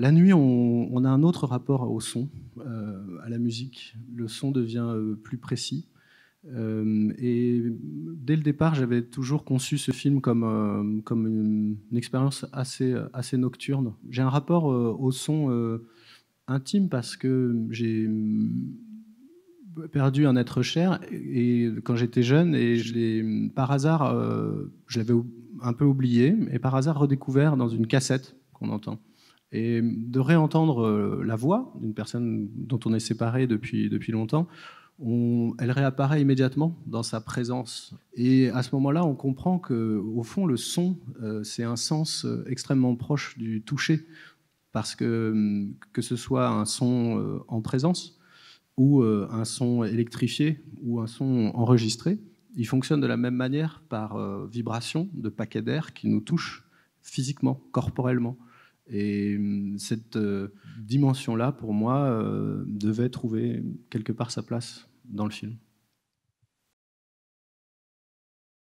La nuit, on, a un autre rapport au son, euh, à la musique. Le son devient euh, plus précis. Euh, et dès le départ, j'avais toujours conçu ce film comme, comme une, expérience assez, assez nocturne. J'ai un rapport au son intime parce que j'ai perdu un être cher et, quand j'étais jeune et je par hasard, je l'avais un peu oublié et par hasard redécouvert dans une cassette qu'on entend. Et de réentendre euh, la voix d'une personne dont on est séparé depuis, depuis longtemps, elle réapparaît immédiatement dans sa présence. Et à ce moment-là, on comprend que, au fond, le son, euh, c'est un sens euh, extrêmement proche du toucher, parce que mm, que ce soit un son en présence ou un son électrifié ou un son enregistré, il fonctionne de la même manière par vibration de paquets d'air qui nous touchent physiquement, corporellement. Et hum, cette euh, dimension-là, pour moi, euh, devait trouver quelque part sa place dans le film.